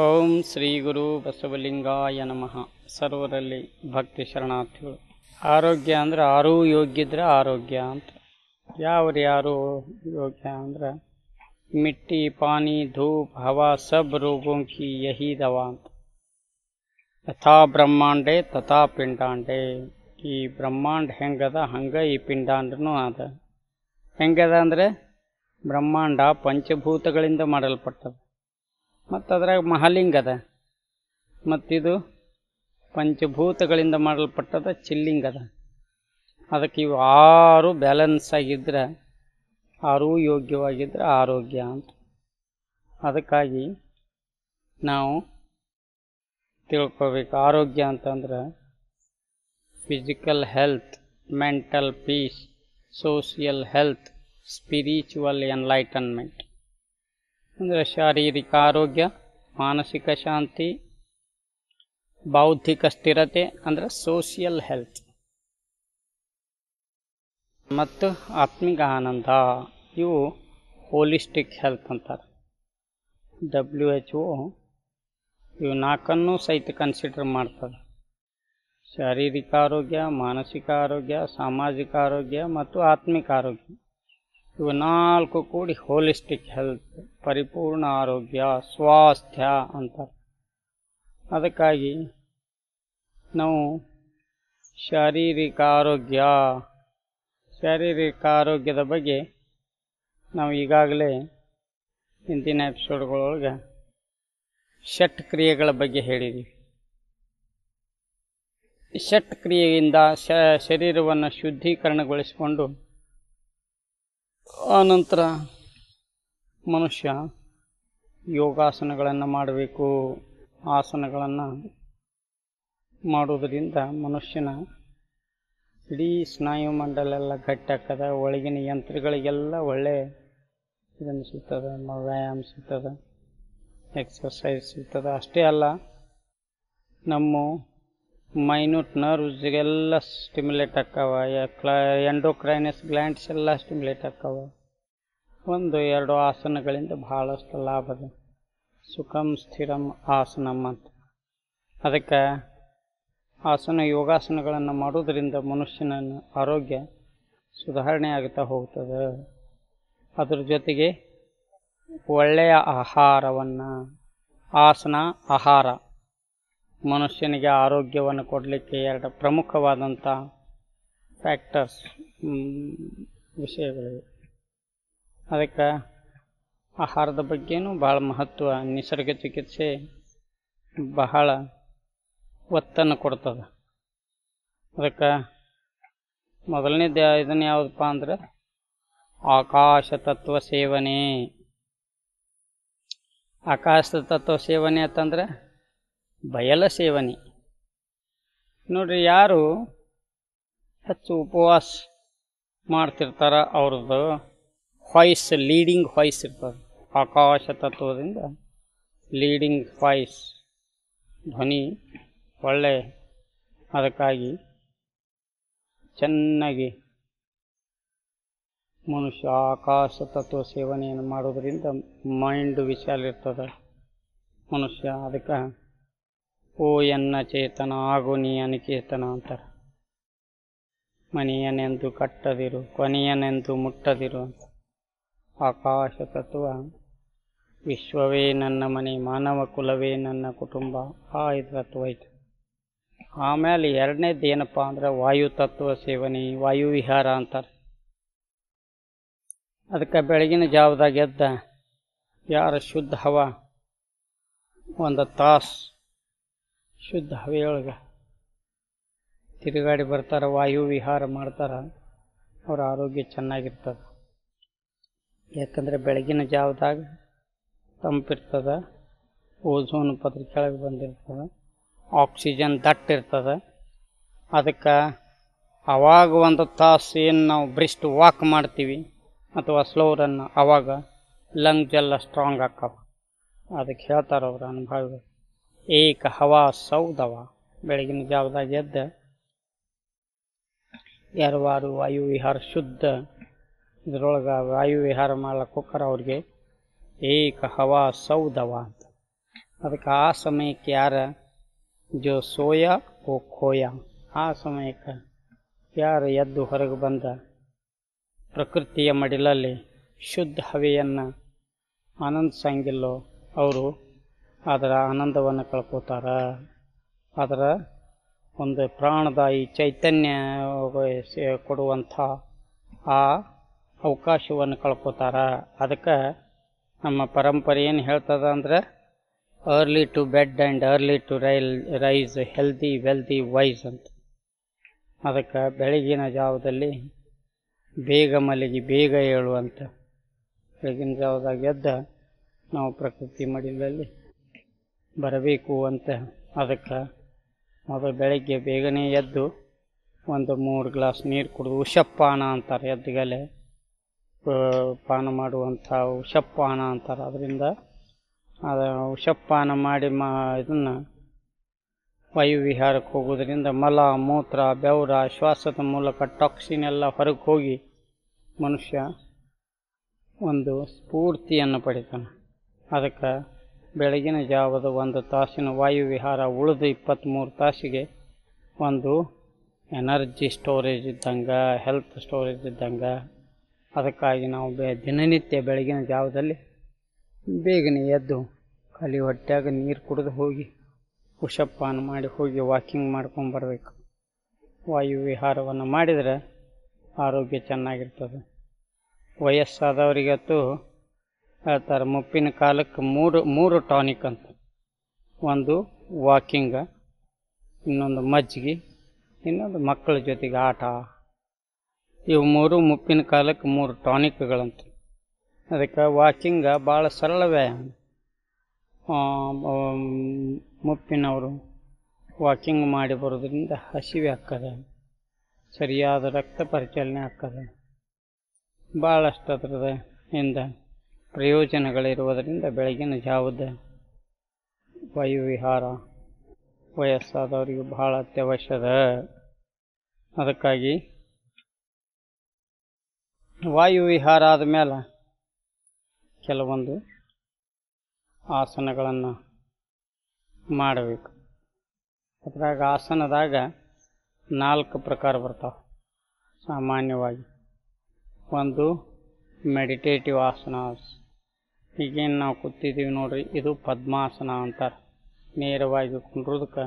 ಓಂ ಶ್ರೀ ಗುರು ಬಸವಲಿಂಗಾಯ ನಮಃ ಸರ್ವರಲ್ಲಿ ಭಕ್ತಿ ಶರಣಾರ್ಥಿಗಳು ಆರೋಗ್ಯ ಅಂದರೆ ಆರೂ ಯೋಗ್ಯದ್ರೆ ಆರೋಗ್ಯ ಅಂತ ಯಾವ್ರು ಯಾರು ಯೋಗ್ಯ ಅಂದ್ರೆ ಮಿಟ್ಟಿ ಪಾನಿ ಧೂಪ್ ಹವಾ ಸಬ್ ರೋಗೋಂಕಿ ಯಹಿ ದವಾ ಅಂತ ಯಥಾ ಬ್ರಹ್ಮಾಂಡೆ ತಥಾ ಪಿಂಡಾಂಡೆ ಈ ಬ್ರಹ್ಮಾಂಡ ಹೆಂಗದ ಹಂಗೆ ಈ ಪಿಂಡಾಂಡನೂ ಅದ ಹೆಂಗದ ಅಂದರೆ ಬ್ರಹ್ಮಾಂಡ ಪಂಚಭೂತಗಳಿಂದ ಮಾಡಲ್ಪಟ್ಟದ ಮತ್ತು ಅದ್ರಾಗ ಮಹಾಲಿಂಗ ಅದ ಮತ್ತಿದು ಪಂಚಭೂತಗಳಿಂದ ಮಾಡಲ್ಪಟ್ಟದ ಚಿಲ್ಲಿಂಗದ ಅದ ಅದಕ್ಕೆ ಇವು ಆರು ಬ್ಯಾಲೆನ್ಸ್ ಆಗಿದ್ದರೆ ಆರೂ ಯೋಗ್ಯವಾಗಿದ್ದರೆ ಆರೋಗ್ಯ ಅಂತ ಅದಕ್ಕಾಗಿ ನಾವು ತಿಳ್ಕೊಬೇಕು ಆರೋಗ್ಯ ಅಂತಂದ್ರೆ physical health mental peace social health spiritual enlightenment ಅಂದರೆ ಶಾರೀರಿಕ ಆರೋಗ್ಯ ಮಾನಸಿಕ ಶಾಂತಿ ಬೌದ್ಧಿಕ ಸ್ಥಿರತೆ ಅಂದರೆ ಸೋಷಿಯಲ್ ಹೆಲ್ತ್ ಮತ್ತು ಆತ್ಮಿಕ ಆನಂದ ಇವು ಹೋಲಿಸ್ಟಿಕ್ ಹೆಲ್ತ್ ಅಂತಾರೆ ಡಬ್ಲ್ಯೂ ಎಚ್ ಒ ಇವು ನಾಲ್ಕನ್ನು ಸಹಿತ ಕನ್ಸಿಡರ್ ಮಾಡ್ತದೆ ಶಾರೀರಿಕ ಆರೋಗ್ಯ ಮಾನಸಿಕ ಆರೋಗ್ಯ ಸಾಮಾಜಿಕ ಆರೋಗ್ಯ ಮತ್ತು ಆತ್ಮಿಕ ಆರೋಗ್ಯ ಇವು ನಾಲ್ಕು ಕೂಡಿ ಹೋಲಿಸ್ಟಿಕ್ ಹೆಲ್ತ್ ಪರಿಪೂರ್ಣ ಆರೋಗ್ಯ ಸ್ವಾಸ್ಥ್ಯ ಅಂತಾರೆ ಅದಕ್ಕಾಗಿ ನಾವು ಶಾರೀರಿಕ ಆರೋಗ್ಯ ಶಾರೀರಿಕ ಆರೋಗ್ಯದ ಬಗ್ಗೆ ನಾವು ಈಗಾಗಲೇ ಹಿಂದಿನ ಎಪಿಸೋಡ್ಗಳೊಳಗೆ ಷಟ್ ಕ್ರಿಯೆಗಳ ಬಗ್ಗೆ ಹೇಳಿದ್ವಿ ಷಟ್ ಕ್ರಿಯೆಯಿಂದ ಶರೀರವನ್ನು ಶುದ್ಧೀಕರಣಗೊಳಿಸಿಕೊಂಡು ಆನಂತರ ಮನುಷ್ಯ ಯೋಗಾಸನಗಳನ್ನು ಮಾಡಬೇಕು ಆಸನಗಳನ್ನು ಮಾಡುವುದರಿಂದ ಮನುಷ್ಯನ ಇಡೀ ಸ್ನಾಯುಮಂಡಲ ಎಲ್ಲ ಗಟ್ಟಾಕದ ಒಳಗಿನ ಯಂತ್ರಗಳಿಗೆಲ್ಲ ಒಳ್ಳೆ ಇದನ್ನು ಸಿಗ್ತದೆ ವ್ಯಾಯಾಮ ಸಿಗ್ತದೆ ಎಕ್ಸರ್ಸೈಸ್ ಸಿಗ್ತದೆ ಅಷ್ಟೇ ಅಲ್ಲ ನಮ್ಮ ಮೈನ್ಯೂಟ್ ನರ್ವ್ಸ್ಗೆಲ್ಲ ಸ್ಟಿಮ್ಯುಲೇಟ್ ಆಕ್ಕವ ಎಂಡೋಕ್ರೈನಸ್ ಗ್ಲ್ಯಾಂಡ್ಸ್ ಎಲ್ಲ ಸ್ಟಿಮ್ಯುಲೇಟ್ ಆಕ್ಕವ ಒಂದು ಎರಡು ಆಸನಗಳಿಂದ ಭಾಳಷ್ಟು ಲಾಭ ಅದ ಸುಖಂ ಸ್ಥಿರಂ ಆಸನ ಅಂತ ಅದಕ್ಕೆ ಆಸನ ಯೋಗಾಸನಗಳನ್ನು ಮಾಡೋದರಿಂದ ಮನುಷ್ಯನ ಆರೋಗ್ಯ ಸುಧಾರಣೆ ಆಗ್ತಾ ಹೋಗ್ತದೆ ಅದ್ರ ಜೊತೆಗೆ ಒಳ್ಳೆಯ ಆಹಾರವನ್ನು ಆಸನ ಆಹಾರ ಮನುಷ್ಯನಿಗೆ ಆರೋಗ್ಯವನ್ನು ಕೊಡಲಿಕ್ಕೆ ಎರಡು ಪ್ರಮುಖವಾದಂಥ ಫ್ಯಾಕ್ಟರ್ಸ್ ವಿಷಯಗಳಿವೆ ಅದಕ್ಕೆ ಆಹಾರದ ಬಗ್ಗೆನೂ ಭಾಳ ಮಹತ್ವ ನಿಸರ್ಗ ಚಿಕಿತ್ಸೆ ಬಹಳ ಒತ್ತನ್ನು ಕೊಡ್ತದೆ ಅದಕ್ಕೆ ಮೊದಲನೇ ಇದನ್ನು ಯಾವುದಪ್ಪ ಅಂದ್ರೆ ಆಕಾಶ ತತ್ವ ಸೇವನೆ ಆಕಾಶ ತತ್ವ ಸೇವನೆ ಅಂತಂದರೆ ಬಯಲ ಸೇವನೆ ನೋಡ್ರಿ ಯಾರು ಹೆಚ್ಚು ಉಪವಾಸ ಮಾಡ್ತಿರ್ತಾರ ಅವ್ರದ್ದು ವಾಯ್ಸ್ ಲೀಡಿಂಗ್ ವಾಯ್ಸ್ ಇರ್ತದೆ ಆಕಾಶ ತತ್ವದಿಂದ ಲೀಡಿಂಗ್ ವಾಯ್ಸ್ ಧ್ವನಿ ಒಳ್ಳೆ ಅದಕ್ಕಾಗಿ ಚೆನ್ನಾಗಿ ಮನುಷ್ಯ ಆಕಾಶ ತತ್ವ ಸೇವನೆಯನ್ನು ಮಾಡೋದರಿಂದ ಮೈಂಡ್ ವಿಶಾಲ ಇರ್ತದೆ ಮನುಷ್ಯ ಅದಕ್ಕೆ ಓ ಎನ್ನ ಚೇತನ ಆಗು ನೀ ಅನಿಕೇತನ ಅಂತಾರೆ ಮನೆಯನೆಂದು ಕಟ್ಟದಿರು ಕೊನೆಯನೆಂದು ಮುಟ್ಟದಿರು ಅಂತ ಆಕಾಶ ತತ್ವ ವಿಶ್ವವೇ ನನ್ನ ಮನೆ ಮಾನವ ಕುಲವೇ ನನ್ನ ಕುಟುಂಬ ಆ ಇದು ತತ್ವ ಐತೆ ಆಮೇಲೆ ಎರಡನೇದು ಏನಪ್ಪ ಅಂದ್ರೆ ವಾಯು ತತ್ವ ಸೇವನೆ ವಾಯು ವಿಹಾರ ಅಂತಾರೆ ಅದಕ್ಕೆ ಬೆಳಗಿನ ಜಾವದಾಗೆದ್ದ ಯಾರ ಶುದ್ಧ ಹವ ಒಂದು ತಾಸು ಶುದ್ಧ ಹವೆಯೊಳಗೆ ತಿರುಗಾಡಿ ಬರ್ತಾರೆ ವಾಯು ವಿಹಾರ ಮಾಡ್ತಾರೆ ಅವರ ಆರೋಗ್ಯ ಚೆನ್ನಾಗಿರ್ತದೆ ಯಾಕಂದರೆ ಬೆಳಗಿನ ಜಾವದಾಗ ತಂಪಿರ್ತದೆ ಓಝೋನ್ ಪದ್ರ ಕೆಳಗೆ ಬಂದಿರ್ತದೆ ಆಕ್ಸಿಜನ್ ದಟ್ಟಿರ್ತದೆ ಅದಕ್ಕೆ ಅವಾಗ ಒಂದು ತಾಸು ಏನು ನಾವು ಬ್ರಿಸ್ಟ್ ವಾಕ್ ಮಾಡ್ತೀವಿ ಅಥವಾ ಸ್ಲೋರನ್ನು ರನ್ ಆವಾಗ ಲಂಗ್ಸ್ ಎಲ್ಲ ಸ್ಟ್ರಾಂಗ್ ಆಕ್ಕವ ಅದಕ್ಕೆ ಹೇಳ್ತಾರೆ ಅವರು ಅನುಭವಿಗಳು ಏಕ ಹವಾ ಸೌದವ ಬೆಳಗಿನ ಜಾವದಾಗ ಎದ್ದ ಯಾರವಾರು ವಾಯುವಿಹಾರ ಶುದ್ಧ ಇದರೊಳಗೆ ವಾಯುವಿಹಾರ ಮಾಡ್ಲಕ್ಕೆ ಅವ್ರಿಗೆ ಏಕ ಹವಾ ಸೌದವ ಅಂತ ಅದಕ್ಕೆ ಆ ಸಮಯಕ್ಕೆ ಯಾರ ಜೋ ಸೋಯ ಓ ಖೋಯ ಆ ಸಮಯಕ್ಕೆ ಯಾರು ಎದ್ದು ಹೊರಗೆ ಬಂದ ಪ್ರಕೃತಿಯ ಮಡಿಲಲ್ಲಿ ಶುದ್ಧ ಹವೆಯನ್ನು ಆನಂದಿಸಂಗಿಲ್ಲೋ ಅವರು ಅದರ ಆನಂದವನ್ನು ಕಳ್ಕೋತಾರ ಅದರ ಒಂದು ಪ್ರಾಣದ ಈ ಚೈತನ್ಯ ಕೊಡುವಂಥ ಆ ಅವಕಾಶವನ್ನು ಕಳ್ಕೋತಾರ ಅದಕ್ಕೆ ನಮ್ಮ ಪರಂಪರೆ ಏನು ಹೇಳ್ತದ ಅಂದರೆ early to bed and early to rail rise healthy wealthy wise ಅಂತ ಅದಕ್ಕೆ ಬೆಳಗಿನ ಜಾವದಲ್ಲಿ ಬೇಗ ಮಲಗಿ ಬೇಗ ಹೇಳುವಂಥ ಬೆಳಗಿನ ಜಾವದಾಗ ಎದ್ದ ನಾವು ಪ್ರಕೃತಿ ಮಡಿಲಲ್ಲಿ ಬರಬೇಕು ಅಂತ ಅದಕ್ಕೆ ಮೊದಲು ಬೆಳಗ್ಗೆ ಬೇಗನೆ ಎದ್ದು ಒಂದು ಮೂರು ಗ್ಲಾಸ್ ನೀರು ಕುಡಿದು ಉಷಪ್ಪಾನ ಅಂತಾರೆ ಎದ್ದುಗಲೆ ಪಾನ ಮಾಡುವಂಥ ಉಷಪ್ಪಾನ ಅಂತಾರೆ ಅದರಿಂದ ಅದು ಉಷಪ್ಪಾನ ಮಾಡಿ ಮಾ ಇದನ್ನು ವಾಯುವಿಹಾರಕ್ಕೆ ಹೋಗೋದರಿಂದ ಮಲ ಮೂತ್ರ ಬೆವರ ಶ್ವಾಸದ ಮೂಲಕ ಟಾಕ್ಸಿನ್ ಎಲ್ಲ ಹೊರಗೆ ಹೋಗಿ ಮನುಷ್ಯ ಒಂದು ಸ್ಫೂರ್ತಿಯನ್ನು ಪಡಿತಾನೆ ಅದಕ್ಕೆ ಬೆಳಗಿನ ಜಾವದ ಒಂದು ತಾಸಿನ ವಾಯುವಿಹಾರ ಉಳಿದು ಇಪ್ಪತ್ತ್ಮೂರು ತಾಸಿಗೆ ಒಂದು ಎನರ್ಜಿ ಸ್ಟೋರೇಜ್ ಇದ್ದಂಗೆ ಹೆಲ್ತ್ ಸ್ಟೋರೇಜ್ ಇದ್ದಂಗೆ ಅದಕ್ಕಾಗಿ ನಾವು ಬೆ ದಿನನಿತ್ಯ ಬೆಳಗಿನ ಜಾವದಲ್ಲಿ ಬೇಗನೆ ಎದ್ದು ಕಲಿ ಹೊಟ್ಟೆಯಾಗ ನೀರು ಕುಡಿದು ಹೋಗಿ ಪುಷಪ್ ಆನ್ ಮಾಡಿ ಹೋಗಿ ವಾಕಿಂಗ್ ಮಾಡ್ಕೊಂಡು ಬರಬೇಕು ವಾಯು ಮಾಡಿದರೆ ಆರೋಗ್ಯ ಚೆನ್ನಾಗಿರ್ತದೆ ವಯಸ್ಸಾದವರಿಗಂತೂ ಹೇಳ್ತಾರೆ ಮುಪ್ಪಿನ ಕಾಲಕ್ಕೆ ಮೂರು ಮೂರು ಟಾನಿಕ್ ಅಂತ ಒಂದು ವಾಕಿಂಗ ಇನ್ನೊಂದು ಮಜ್ಜಿಗೆ ಇನ್ನೊಂದು ಮಕ್ಕಳ ಜೊತೆಗೆ ಆಟ ಇವು ಮೂರು ಮುಪ್ಪಿನ ಕಾಲಕ್ಕೆ ಮೂರು ಟಾನಿಕ್ಗಳಂತ ಅದಕ್ಕೆ ವಾಕಿಂಗ ಭಾಳ ಸರಳ ವ್ಯಾಯಾಮ ಮುಪ್ಪಿನವರು ವಾಕಿಂಗ್ ಮಾಡಿ ಬರೋದ್ರಿಂದ ಹಸಿವೆ ಹಾಕದ ಸರಿಯಾದ ರಕ್ತ ಪರಿಚಲನೆ ಆಗ್ತದೆ ಭಾಳಷ್ಟು ಅದರದ ಇಂದ ಪ್ರಯೋಜನಗಳಿರುವುದರಿಂದ ಬೆಳಗಿನ ಜಾವದ ವಾಯುವಿಹಾರ ವಯಸ್ಸಾದವರಿಗೂ ಬಹಳ ಅತ್ಯವಶ್ಯದ ಅದಕ್ಕಾಗಿ ವಾಯುವಿಹಾರ ಆದ ಮೇಲೆ ಕೆಲವೊಂದು ಆಸನಗಳನ್ನು ಮಾಡಬೇಕು ಅದರಾಗ ಆಸನದಾಗ ನಾಲ್ಕು ಪ್ರಕಾರ ಬರ್ತಾವೆ ಸಾಮಾನ್ಯವಾಗಿ ಒಂದು ಮೆಡಿಟೇಟಿವ್ ಆಸನ ಈಗೇನು ನಾವು ಕೂತಿದ್ದೀವಿ ನೋಡ್ರಿ ಇದು ಪದ್ಮಾಸನ ಅಂತಾರೆ ನೇರವಾಗಿ ಕುಂಡ್ರದಕ್ಕೆ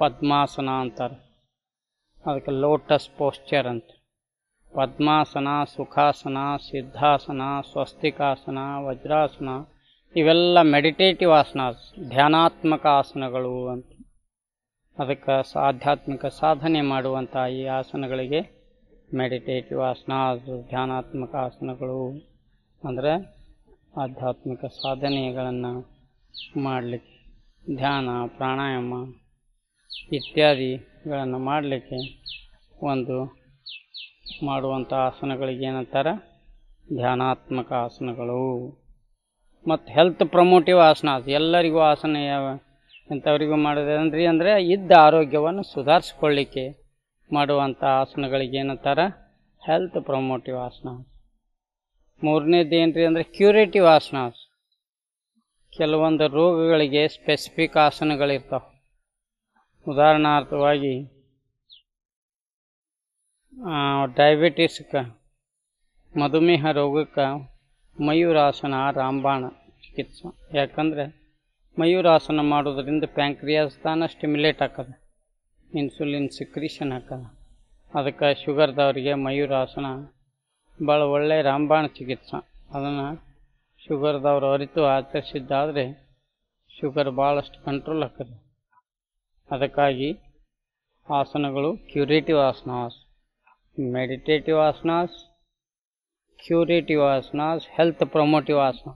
ಪದ್ಮಾಸನ ಅಂತಾರೆ ಅದಕ್ಕೆ ಲೋಟಸ್ ಪೋಶ್ಚರ್ ಅಂತ ಪದ್ಮಾಸನ ಸುಖಾಸನ ಸಿದ್ಧಾಸನ ಸ್ವಸ್ತಿಕಾಸನ ವಜ್ರಾಸನ ಇವೆಲ್ಲ ಮೆಡಿಟೇಟಿವ್ ಆಸನ ಧ್ಯಾನಾತ್ಮಕ ಆಸನಗಳು ಅಂತ ಅದಕ್ಕೆ ಆಧ್ಯಾತ್ಮಿಕ ಸಾಧನೆ ಮಾಡುವಂಥ ಈ ಆಸನಗಳಿಗೆ ಮೆಡಿಟೇಟಿವ್ ಆಸನ ಧ್ಯಾನಾತ್ಮಕ ಆಸನಗಳು ಅಂದರೆ ಆಧ್ಯಾತ್ಮಿಕ ಸಾಧನೆಗಳನ್ನು ಮಾಡಲಿಕ್ಕೆ ಧ್ಯಾನ ಪ್ರಾಣಾಯಾಮ ಇತ್ಯಾದಿಗಳನ್ನು ಮಾಡಲಿಕ್ಕೆ ಒಂದು ಮಾಡುವಂಥ ಆಸನಗಳಿಗೆ ಏನಂತಾರೆ ಧ್ಯಾನಾತ್ಮಕ ಆಸನಗಳು ಮತ್ತು ಹೆಲ್ತ್ ಪ್ರಮೋಟಿವ್ ಆಸನ ಎಲ್ಲರಿಗೂ ಆಸನ ಯಾವ ಇಂಥವರಿಗೂ ಮಾಡೋದಂದ್ರಿ ಅಂದರೆ ಇದ್ದ ಆರೋಗ್ಯವನ್ನು ಸುಧಾರಿಸ್ಕೊಳ್ಳಿಕ್ಕೆ ಮಾಡುವಂಥ ಆಸನಗಳಿಗೆ ಏನಂತಾರೆ ಹೆಲ್ತ್ ಪ್ರಮೋಟಿವ್ ಆಸನ ಮೂರನೇದು ಏನ್ರಿ ಅಂದರೆ ಕ್ಯೂರೇಟಿವ್ ಆಸನ ಕೆಲವೊಂದು ರೋಗಗಳಿಗೆ ಸ್ಪೆಸಿಫಿಕ್ ಆಸನಗಳಿರ್ತಾವೆ ಉದಾಹರಣಾರ್ಥವಾಗಿ ಡಯಾಬಿಟಿಸ್ಗೆ ಮಧುಮೇಹ ರೋಗಕ್ಕೆ ಮಯೂರಾಸನ ರಾಂಬಾಣ ಚಿಕಿತ್ಸೆ ಯಾಕಂದರೆ ಮಯೂರಾಸನ ಮಾಡೋದ್ರಿಂದ ಪ್ಯಾಂಕ್ರಿಯಾಸ್ ತಾನ ಸ್ಟಿಮ್ಯುಲೇಟ್ ಹಾಕದ ಇನ್ಸುಲಿನ್ ಸಿಕ್ರಿಷನ್ ಹಾಕದ ಅದಕ್ಕೆ ಶುಗರ್ದವರಿಗೆ ಮಯೂರಾಸನ ಭಾಳ ಒಳ್ಳೆಯ ರಾಮಬಾಣ ಚಿಕಿತ್ಸೆ ಅದನ್ನು ಶುಗರ್ದವ್ರು ಅರಿತು ಆಚರಿಸಿದ್ದಾದರೆ ಶುಗರ್ ಭಾಳಷ್ಟು ಕಂಟ್ರೋಲ್ ಆಗ್ತದೆ ಅದಕ್ಕಾಗಿ ಆಸನಗಳು curative asanas meditative asanas curative asanas health promotive asana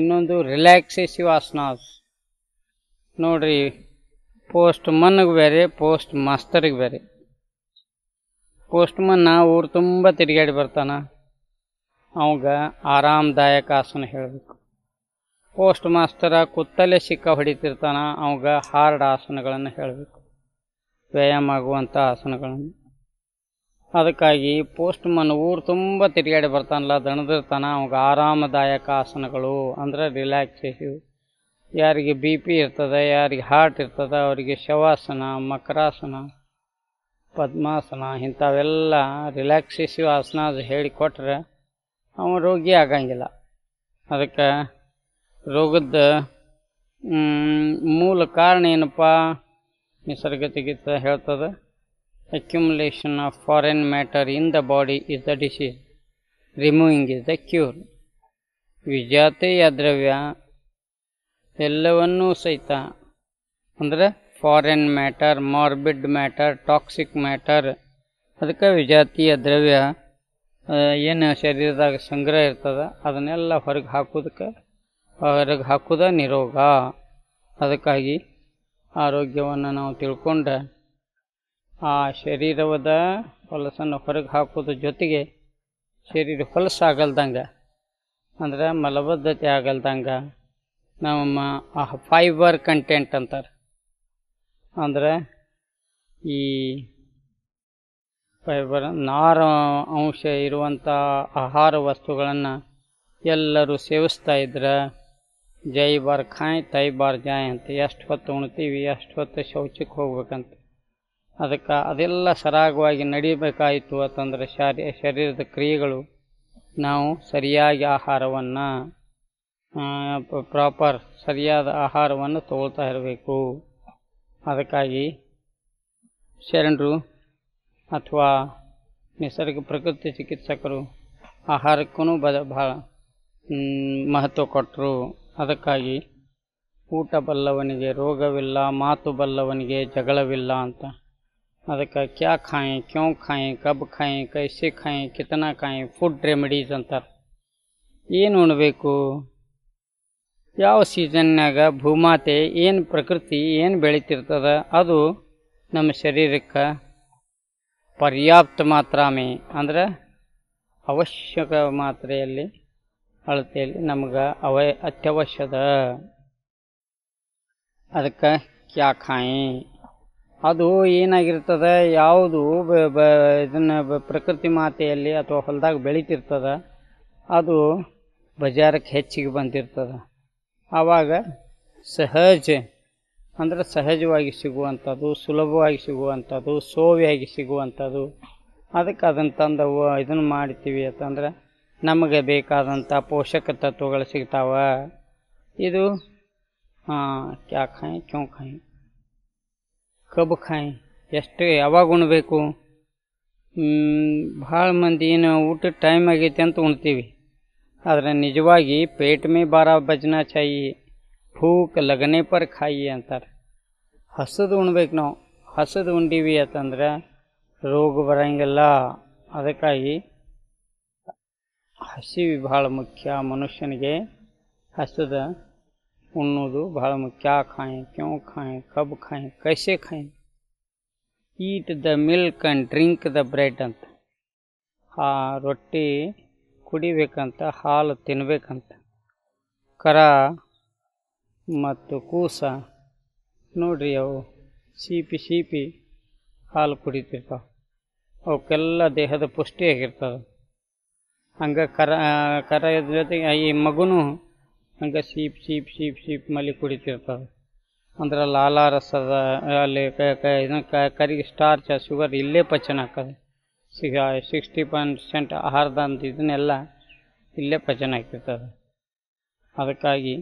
ಇನ್ನೊಂದು ರಿಲ್ಯಾಕ್ಸೇಸಿವ್ ಆಸನಾಸ್ ನೋಡ್ರಿ ಪೋಸ್ಟ್ ಮನ್ಗೆ ಬೇರೆ ಪೋಸ್ಟ್ ಮಾಸ್ತರಿಗೆ ಬೇರೆ ಪೋಸ್ಟ್ಮನ್ ಊರು ತುಂಬ ತಿರುಗಾಡಿ ಬರ್ತಾನೆ ಅವಾಗ ಆರಾಮದಾಯಕ ಆಸನ ಹೇಳಬೇಕು ಪೋಸ್ಟ್ ಮಾಸ್ಟರ ಕುತ್ತಲೆ ಸಿಕ್ಕ ಹೊಡಿತಿರ್ತಾನೆ ಅವಾಗ ಹಾರ್ಡ್ ಆಸನಗಳನ್ನು ಹೇಳಬೇಕು ವ್ಯಾಯಾಮ ಆಗುವಂಥ ಆಸನಗಳನ್ನು ಅದಕ್ಕಾಗಿ ಪೋಸ್ಟ್ಮನ್ ಊರು ತುಂಬ ತಿರುಗಾಡಿ ಬರ್ತಾನಲ್ಲ ದಣದಿರ್ತಾನೆ ಅವಾಗ ಆರಾಮದಾಯಕ ಆಸನಗಳು ಅಂದ್ರೆ ರಿಲ್ಯಾಕ್ಸೇಷನ್ ಯಾರಿಗೆ ಬಿ ಪಿ ಇರ್ತದೆ ಯಾರಿಗೆ ಹಾರ್ಟ್ ಇರ್ತದೆ ಅವರಿಗೆ ಶವಾಸನ ಮಕರಾಸನ ಪದ್ಮಾಸನ ಇಂಥವೆಲ್ಲ ರಿಲ್ಯಾಕ್ಸೇಸಿವ್ ಆಸನ ಅದು ಹೇಳಿಕೊಟ್ರೆ ಅವನು ರೋಗಿ ಆಗಂಗಿಲ್ಲ ಅದಕ್ಕೆ ರೋಗದ ಮೂಲ ಕಾರಣ ಏನಪ್ಪ ನಿಸರ್ಗ ಹೇಳ್ತದೆ accumulation of foreign matter in the body is the disease removing is the cure ವಿಜಾತೆಯ ದ್ರವ್ಯ ಎಲ್ಲವನ್ನೂ ಸಹಿತ ಅಂದರೆ foreign matter morbid matter toxic matter ಅದಕ್ಕೆ ವಿಜಾತೀಯ ದ್ರವ್ಯ ಏನು ಶರೀರದಾಗ ಸಂಗ್ರಹ ಇರ್ತದ ಅದನ್ನೆಲ್ಲ ಹೊರಗೆ ಹಾಕೋದಕ್ಕೆ ಹೊರಗೆ ಹಾಕೋದ ನಿರೋಗ ಅದಕ್ಕಾಗಿ ಆರೋಗ್ಯವನ್ನು ನಾವು ತಿಳ್ಕೊಂಡು ಆ ಶರೀರವದ ಹೊಲಸನ್ನು ಹೊರಗೆ ಹಾಕೋದ್ರ ಜೊತೆಗೆ ಶರೀರ ಹೊಲಸಾಗಲ್ದಂಗೆ ಅಂದ್ರೆ ಮಲಬದ್ಧತೆ ಆಗಲ್ದಂಗೆ ನಮ್ಮ ಫೈಬರ್ ಕಂಟೆಂಟ್ ಅಂತಾರೆ ಅಂದರೆ ಈ ಫೈಬರ್ ನಾರ ಅಂಶ ಇರುವಂಥ ಆಹಾರ ವಸ್ತುಗಳನ್ನು ಎಲ್ಲರೂ ಸೇವಿಸ್ತಾ ಇದ್ರೆ ಜೈ ಬಾರ್ ಖಾಯ್ ತೈ ಬಾರ್ ಜಾಯ್ ಅಂತ ಎಷ್ಟು ಹೊತ್ತು ಉಣ್ತೀವಿ ಎಷ್ಟು ಹೊತ್ತು ಶೌಚಕ್ಕೆ ಹೋಗ್ಬೇಕಂತ ಅದಕ್ಕೆ ಅದೆಲ್ಲ ಸರಾಗವಾಗಿ ನಡೀಬೇಕಾಯಿತು ಅಂತಂದರೆ ಶಾರಿ ಶರೀರದ ಕ್ರಿಯೆಗಳು ನಾವು ಸರಿಯಾಗಿ ಆಹಾರವನ್ನು ಪ್ರಾಪರ್ ಸರಿಯಾದ ಆಹಾರವನ್ನು ತೊಗೊಳ್ತಾ ಇರಬೇಕು ಅದಕ್ಕಾಗಿ ಶರಣರು ಅಥವಾ ನಿಸರ್ಗ ಪ್ರಕೃತಿ ಚಿಕಿತ್ಸಕರು ಆಹಾರಕ್ಕೂ ಬದ ಭಾಳ ಮಹತ್ವ ಕೊಟ್ಟರು ಅದಕ್ಕಾಗಿ ಊಟ ಬಲ್ಲವನಿಗೆ ರೋಗವಿಲ್ಲ ಮಾತು ಬಲ್ಲವನಿಗೆ ಜಗಳವಿಲ್ಲ ಅಂತ ಅದಕ್ಕೆ ಕ್ಯಾ ಖಾಯಿ ಕ್ಯೋ ಖಾಯಿ ಕಬ್ ಖಾಯಿ ಕೈಸೆ ಖಾಯಿ ಕಿತನ ಖಾಯಿ ಫುಡ್ ರೆಮಿಡೀಸ್ ಅಂತಾರೆ ಏನು ಉಣಬೇಕು ಯಾವ ಸೀಸನ್ನಾಗ ಭೂಮಾತೆ ಏನು ಪ್ರಕೃತಿ ಏನು ಬೆಳೀತಿರ್ತದ ಅದು ನಮ್ಮ ಶರೀರಕ್ಕೆ ಪರ್ಯಾಪ್ತ ಮಾತ್ರಾಮೆ ಅಂದ್ರೆ ಅವಶ್ಯಕ ಮಾತ್ರೆಯಲ್ಲಿ ಅಳತೆಯಲ್ಲಿ ನಮ್ಗೆ ಅವ ಅತ್ಯವಶ್ಯದ ಅದಕ್ಕೆ ಕ್ಯಾಕಾಯಿ ಅದು ಏನಾಗಿರ್ತದ ಯಾವುದು ಬ ಇದನ್ನು ಪ್ರಕೃತಿ ಮಾತೆಯಲ್ಲಿ ಅಥವಾ ಹೊಲದಾಗ ಬೆಳೀತಿರ್ತದೆ ಅದು ಬಜಾರಕ್ಕೆ ಹೆಚ್ಚಿಗೆ ಬಂದಿರ್ತದೆ ಆವಾಗ ಸಹಜ ಅಂದರೆ ಸಹಜವಾಗಿ ಸಿಗುವಂಥದ್ದು ಸುಲಭವಾಗಿ ಸಿಗುವಂಥದ್ದು ಸೋವಿಯಾಗಿ ಸಿಗುವಂಥದ್ದು ಅದಕ್ಕೆ ಅದನ್ನು ತಂದವು ಇದನ್ನು ಮಾಡ್ತೀವಿ ಅಂತಂದ್ರೆ ನಮಗೆ ಬೇಕಾದಂಥ ಪೋಷಕ ತತ್ವಗಳು ಸಿಗ್ತಾವೆ ಇದು ಕ್ಯಾ ಖಾಯಿ ಕ್ಯೋ ಖಾಯಿ ಕಬ್ಬು ಖಾಯಿ ಎಷ್ಟು ಯಾವಾಗ ಉಣ್ಬೇಕು ಭಾಳ ಮಂದಿ ಏನು ಊಟ ಟೈಮ್ ಆಗೈತೆ ಅಂತ ಉಣ್ತೀವಿ ಆದರೆ ನಿಜವಾಗಿ પેટಮೇ ಬಾರ ಬजना ಚೈಯಿ. ಹೂಕ್ ಲಗ್ನೆ ಪರ್ ಖಾಯಿ ಅಂತರೆ. ಹಸದು ಉಣಬೇಕು ನಾವು. ಹಸದು ಉಂಡೀವಿ ಅಂತಂದ್ರೆ ರೋಗ ಬರಂಗಿಲ್ಲ ಅದಕ್ಕಾಗಿ. ಅಹಸಿ ವಿಭಾಳ ಮುಖ್ಯ ಮನುಷ್ಯನಿಗೆ ಹಸದು ಉಣ್ಣೋದು ಬಹಳ ಮುಖ್ಯ. ಖಾಯೇ, ಕ್ಯೋ ಖಾಯೇ, ಕಬ್ ಖಾಯೇ, ಕೈಸೆ ಖಾಯೇ. Eat the milk and drink the bread ಅಂತ. ಆ ರೊಟ್ಟಿ ಕುಡಿಬೇಕಂತ ಹಾಲು ತಿನ್ಬೇಕಂತ ಕರ ಮತ್ತು ಕೂಸ ನೋಡ್ರಿ ಅವು ಸೀಪಿ ಸೀಪಿ ಹಾಲು ಕುಡಿತಿರ್ತಾವೆ ಅವಕ್ಕೆಲ್ಲ ದೇಹದ ಪುಷ್ಟಿಯಾಗಿರ್ತವೆ ಹಂಗೆ ಕರ ಕರ ಜೊತೆಗೆ ಈ ಮಗುನು ಹಂಗೆ ಸೀಪ್ ಸೀಪ್ ಸೀಪ್ ಸೀಪ್ ಮಲ್ಲಿ ಕುಡಿತಿರ್ತದೆ ಅಂದ್ರೆ ಲಾಲಾರಸದ ಅಲ್ಲಿ ಕರಿಗೆ ಸ್ಟಾರ್ಚ ಶುಗರ್ ಇಲ್ಲೇ ಪಚನ ಆಗ್ತದೆ ಸಿಕ್ಸ್ಟಿ ಪರ್ಸೆಂಟ್ ಅಂತ ಇದನ್ನೆಲ್ಲ ಇಲ್ಲೇ ಪಚನ ಆಗ್ತಿರ್ತದೆ ಅದಕ್ಕಾಗಿ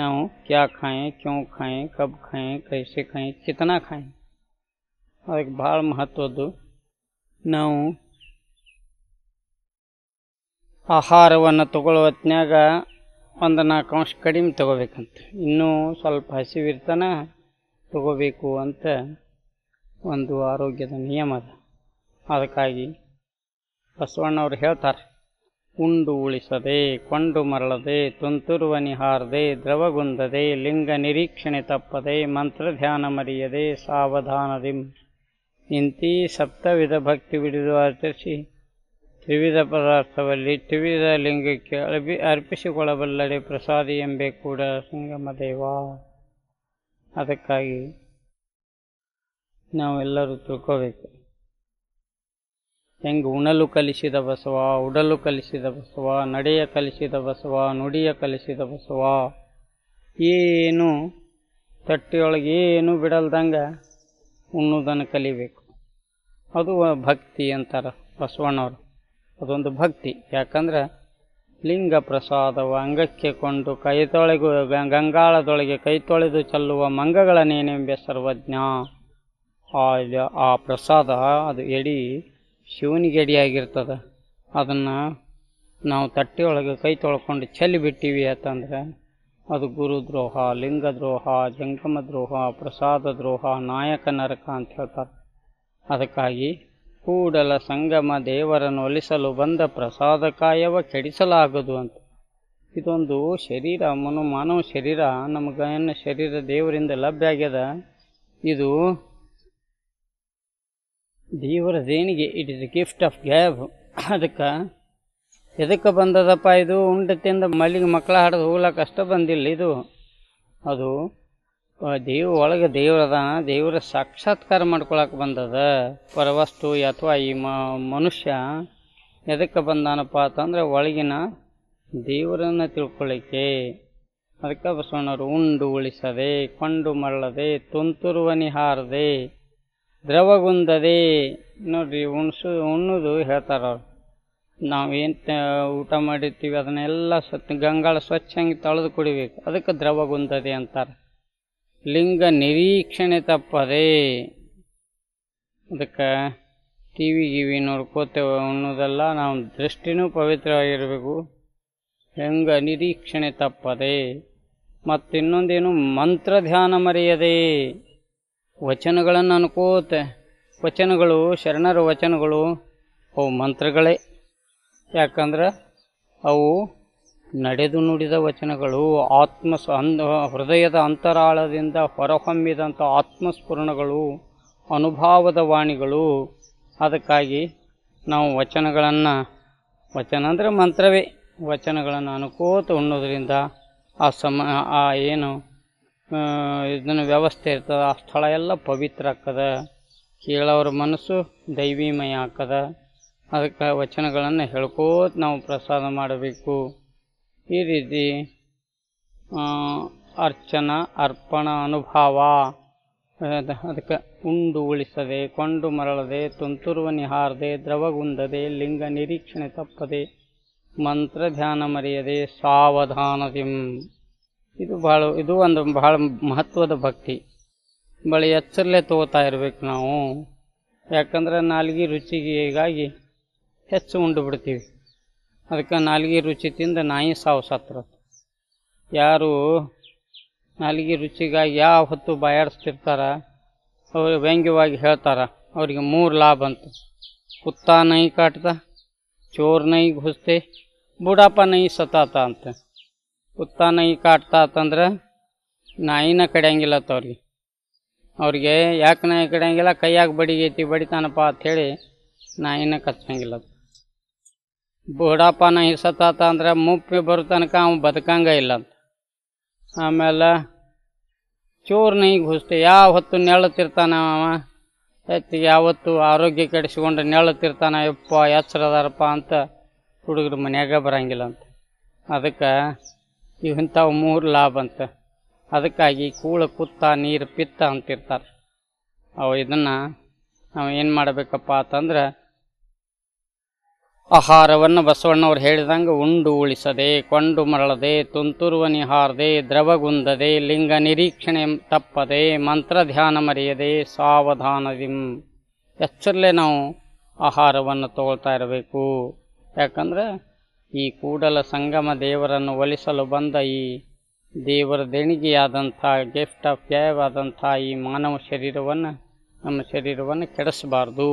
ನಾವು ಕ್ಯಾ ಖಾಯಿ ಕ್ಯೂ ಖಾಯಿ ಕಬ್ ಖಾಯಿ ಕೈಸೆ ಖಾಯಿ ಚಿತನ ಖಾಯಿ ಅದಕ್ಕೆ ಭಾಳ ಮಹತ್ವದ್ದು ನಾವು ಆಹಾರವನ್ನು ತಗೊಳ್ಳೋ ಒಂದು ನಾಲ್ಕು ಅಂಶ ಕಡಿಮೆ ತಗೋಬೇಕಂತ ಇನ್ನೂ ಸ್ವಲ್ಪ ಹಸಿವಿರ್ತನ ತಗೋಬೇಕು ಅಂತ ಒಂದು ಆರೋಗ್ಯದ ನಿಯಮ ಅದ ಅದಕ್ಕಾಗಿ ಬಸವಣ್ಣವ್ರು ಹೇಳ್ತಾರೆ ಉಂಡು ಉಳಿಸದೆ ಕೊಂಡು ಮರಳದೆ ತುಂತುರುವ ನಿಹಾರದೆ ದ್ರವಗುಂದದೆ ಲಿಂಗ ನಿರೀಕ್ಷಣೆ ತಪ್ಪದೆ ಮಂತ್ರ ಧ್ಯಾನ ಮರೆಯದೆ ಸಾವಧಾನದಿ ನಿಂತಿ ಸಪ್ತವಿಧ ಭಕ್ತಿ ಬಿಡಿದು ಆಚರಿಸಿ ತ್ರಿವಿಧ ಪದಾರ್ಥದಲ್ಲಿ ತ್ರಿವಿಧ ಲಿಂಗಕ್ಕೆ ಅರ್ಪಿ ಅರ್ಪಿಸಿಕೊಳ್ಳಬಲ್ಲಡೆ ಪ್ರಸಾದಿ ಎಂಬೇ ಕೂಡ ದೇವಾ ಅದಕ್ಕಾಗಿ ನಾವೆಲ್ಲರೂ ತಿಳ್ಕೋಬೇಕು ಹೆಂಗೆ ಉಣಲು ಕಲಿಸಿದ ಬಸವ ಉಡಲು ಕಲಿಸಿದ ಬಸವ ನಡೆಯ ಕಲಿಸಿದ ಬಸವ ನುಡಿಯ ಕಲಿಸಿದ ಬಸವ ಏನು ತಟ್ಟಿಯೊಳಗೆ ಏನು ಬಿಡಲ್ದಂಗೆ ಉಣ್ಣುದನ್ನು ಕಲಿಬೇಕು ಅದು ಭಕ್ತಿ ಅಂತಾರೆ ಬಸವಣ್ಣವರು ಅದೊಂದು ಭಕ್ತಿ ಯಾಕಂದ್ರೆ ಲಿಂಗ ಪ್ರಸಾದವ ಅಂಗಕ್ಕೆ ಕೊಂಡು ಕೈ ತೊಳೆಗು ಗಂಗಾಳದೊಳಗೆ ಕೈ ತೊಳೆದು ಚೆಲ್ಲುವ ಮಂಗಗಳನ್ನೇನೆಂಬೆ ಸರ್ವಜ್ಞ ಆ ಆ ಪ್ರಸಾದ ಅದು ಎಡೀ ಶಿವನಿಗೆ ಅಡಿಯಾಗಿರ್ತದೆ ಅದನ್ನು ನಾವು ತಟ್ಟೆಯೊಳಗೆ ಕೈ ತೊಳ್ಕೊಂಡು ಚೆಲ್ಲಿ ಬಿಟ್ಟಿವಿ ಅಂತಂದ್ರೆ ಅದು ಗುರುದ್ರೋಹ ಲಿಂಗ ದ್ರೋಹ ಜಂಗಮ ದ್ರೋಹ ಪ್ರಸಾದ ದ್ರೋಹ ನಾಯಕ ನರಕ ಅಂತ ಹೇಳ್ತಾರೆ ಅದಕ್ಕಾಗಿ ಕೂಡಲ ಸಂಗಮ ದೇವರನ್ನು ಒಲಿಸಲು ಬಂದ ಪ್ರಸಾದ ಕಾಯವ ಕೆಡಿಸಲಾಗದು ಅಂತ ಇದೊಂದು ಶರೀರ ಮನು ಮಾನವ ಶರೀರ ನಮಗೇನು ಶರೀರ ದೇವರಿಂದ ಲಭ್ಯ ಆಗ್ಯದ ಇದು ದೇವರ ದೇಣಿಗೆ it is gift of God ಅದಕ್ಕೆ ಎದಕ್ಕೆ ಬಂದದಪ್ಪ ಇದು ತಿಂದ ಮಲ್ಲಿಗೆ ಮಕ್ಕಳ ಹಾಡೋದು ಹೋಗ್ಲಕ್ಕ ಅಷ್ಟೇ ಬಂದಿಲ್ಲ ಇದು ಅದು ದೇವ್ರ ಒಳಗೆ ದೇವ್ರದ ದೇವರ ಸಾಕ್ಷಾತ್ಕಾರ ಮಾಡ್ಕೊಳಕ್ಕೆ ಬಂದದ ಪರವಸ್ತು ಅಥವಾ ಈ ಮನುಷ್ಯ ಎದಕ್ಕೆ ಬಂದಾನಪ್ಪ ಅಂತಂದ್ರೆ ಒಳಗಿನ ದೇವರನ್ನು ತಿಳ್ಕೊಳ್ಳಿಕ್ಕೆ ಅದಕ್ಕೆ ಬಸವಣ್ಣವರು ಉಂಡು ಉಳಿಸದೆ ಕೊಂಡು ಮರಳದೆ ತುಂತುರುವನಿ ಹಾರದೆ ದ್ರವಗುಂದದೆ ನೋಡಿರಿ ಉಣ್ಸು ಉಣ್ಣುದು ಹೇಳ್ತಾರೆ ಅವ್ರು ನಾವು ಏನು ಊಟ ಮಾಡಿರ್ತೀವಿ ಅದನ್ನೆಲ್ಲ ಸ್ವಚ್ಛ ಗಂಗಾಳ ಸ್ವಚ್ಛಂಗೆ ತೊಳೆದು ಕುಡಿಬೇಕು ಅದಕ್ಕೆ ದ್ರವಗುಂದದೆ ಅಂತಾರೆ ಲಿಂಗ ನಿರೀಕ್ಷಣೆ ತಪ್ಪದೆ ಅದಕ್ಕೆ ಟಿ ವಿ ಗಿವಿ ನೋಡ್ಕೋತೇವೆ ಅನ್ನೋದೆಲ್ಲ ನಾವು ದೃಷ್ಟಿನೂ ಪವಿತ್ರವಾಗಿರಬೇಕು ಲಿಂಗ ನಿರೀಕ್ಷಣೆ ತಪ್ಪದೆ ಇನ್ನೊಂದೇನು ಮಂತ್ರ ಧ್ಯಾನ ಮರೆಯದೆ ವಚನಗಳನ್ನು ಅನ್ಕೋತ ವಚನಗಳು ಶರಣರ ವಚನಗಳು ಅವು ಮಂತ್ರಗಳೇ ಯಾಕಂದ್ರೆ ಅವು ನಡೆದು ನುಡಿದ ವಚನಗಳು ಆತ್ಮ ಹೃದಯದ ಅಂತರಾಳದಿಂದ ಹೊರಹೊಮ್ಮಿದಂಥ ಆತ್ಮಸ್ಫುರಣಗಳು ಅನುಭಾವದ ವಾಣಿಗಳು ಅದಕ್ಕಾಗಿ ನಾವು ವಚನಗಳನ್ನು ವಚನ ಅಂದರೆ ಮಂತ್ರವೇ ವಚನಗಳನ್ನು ಅನುಕೋತ ಉಣ್ಣೋದ್ರಿಂದ ಆ ಸಮ ಆ ಏನು ಇದನ್ನು ವ್ಯವಸ್ಥೆ ಇರ್ತದೆ ಆ ಸ್ಥಳ ಎಲ್ಲ ಪವಿತ್ರ ಆಗ್ತದೆ ಕೇಳೋರ ಮನಸ್ಸು ದೈವೀಮಯ ಆಗ್ತದ ಅದಕ್ಕೆ ವಚನಗಳನ್ನು ಹೇಳ್ಕೋತ ನಾವು ಪ್ರಸಾದ ಮಾಡಬೇಕು ಈ ರೀತಿ ಅರ್ಚನ ಅರ್ಪಣ ಅನುಭಾವ ಅದಕ್ಕೆ ಉಂಡು ಉಳಿಸದೆ ಕೊಂಡು ಮರಳದೆ ತುಂತುರುವ ನಿಹಾರದೆ ದ್ರವಗುಂದದೆ ಲಿಂಗ ನಿರೀಕ್ಷಣೆ ತಪ್ಪದೆ ಮಂತ್ರ ಧ್ಯಾನ ಮರೆಯದೆ ಸಾವಧಾನದಿಂ ಇದು ಭಾಳ ಇದು ಒಂದು ಭಾಳ ಮಹತ್ವದ ಭಕ್ತಿ ಬಳಿ ಎಚ್ಚರಲೆ ತಗೋತಾ ಇರ್ಬೇಕು ನಾವು ಯಾಕಂದ್ರೆ ನಾಲ್ಗೆ ರುಚಿಗಾಗಿ ಹೆಚ್ಚು ಉಂಡು ಬಿಡ್ತೀವಿ ಅದಕ್ಕೆ ನಾಲ್ಗೆ ರುಚಿ ತಿಂದ ನಾಯಿ ಸಾವು ಸತ್ರ ಯಾರು ನಾಲ್ಗೆ ರುಚಿಗಾಗಿ ಯಾವ ಹೊತ್ತು ಬಾಯಾಡಿಸ್ತಿರ್ತಾರ ಅವರು ವ್ಯಂಗ್ಯವಾಗಿ ಹೇಳ್ತಾರೆ ಅವರಿಗೆ ಮೂರು ಲಾಭ ಅಂತ ಕುತ್ತ ನೈ ಕಾಟ್ದ ಚೋರ್ ನೈ ಘುಸ್ತೆ ಬುಡಪ್ಪ ನೈ ಸತಾತ ಅಂತ ಉತ್ತಾನ ಈ ಕಾಟ್ತಾ ಅಂತಂದ್ರೆ ನಾಯಿನ ಕಡಿಯಂಗಿಲ್ಲ ತವ್ರಿಗೆ ಅವ್ರಿಗೆ ಯಾಕೆ ನಾಯಿ ಕಡಿಯಂಗಿಲ್ಲ ಕೈಯಾಗ ಬಡಿಗೈತಿ ಬಡಿತಾನಪ್ಪ ಅಂಥೇಳಿ ನಾಯಿನ ಕಚ್ಚಂಗಿಲ್ಲ ಬುಡಪ್ಪ ಹಿಸತಾತ ಅಂದ್ರೆ ಮುಪ್ಪಿ ಬರೋ ತನಕ ಅವ್ನು ಬದುಕಂಗ ಇಲ್ಲ ಅಂತ ಆಮೇಲೆ ಚೂರು ನೈಗೆ ಹುಸ್ತೆ ಯಾವ ಹೊತ್ತು ನೆಳತಿರ್ತಾನ ಅವ ಯಾವತ್ತು ಆರೋಗ್ಯ ಕೆಡಿಸ್ಕೊಂಡು ನೆಳತಿರ್ತಾನ ಯಪ್ಪ ಎಚ್ಚರದಾರಪ್ಪ ಅಂತ ಹುಡುಗರು ಮನ್ಯಾಗ ಬರಂಗಿಲ್ಲ ಅಂತ ಅದಕ್ಕೆ ಇಂಥವು ಮೂರು ಲಾಭ ಅಂತ ಅದಕ್ಕಾಗಿ ಕೂಳ ಕುತ್ತ ನೀರು ಪಿತ್ತ ಅಂತಿರ್ತಾರೆ ಅವು ಇದನ್ನು ನಾವು ಏನು ಮಾಡಬೇಕಪ್ಪ ಅಂತಂದ್ರೆ ಆಹಾರವನ್ನು ಬಸವಣ್ಣವ್ರು ಹೇಳಿದಂಗೆ ಉಂಡು ಉಳಿಸದೆ ಕೊಂಡು ಮರಳದೆ ತುಂತುರುವ ನಿಹಾರದೆ ದ್ರವಗುಂದದೆ ಲಿಂಗ ನಿರೀಕ್ಷಣೆ ತಪ್ಪದೆ ಮಂತ್ರ ಧ್ಯಾನ ಮರೆಯದೆ ಸಾವಧಾನದಿ ಎಚ್ಚರಲೆ ನಾವು ಆಹಾರವನ್ನು ತಗೊಳ್ತಾ ಇರಬೇಕು ಯಾಕಂದರೆ ಈ ಕೂಡಲ ಸಂಗಮ ದೇವರನ್ನು ಒಲಿಸಲು ಬಂದ ಈ ದೇವರ ದೇಣಿಗೆಯಾದಂಥ ಗಿಫ್ಟ್ ಆಫ್ ಆದಂಥ ಈ ಮಾನವ ಶರೀರವನ್ನು ನಮ್ಮ ಶರೀರವನ್ನು ಕೆಡಿಸಬಾರ್ದು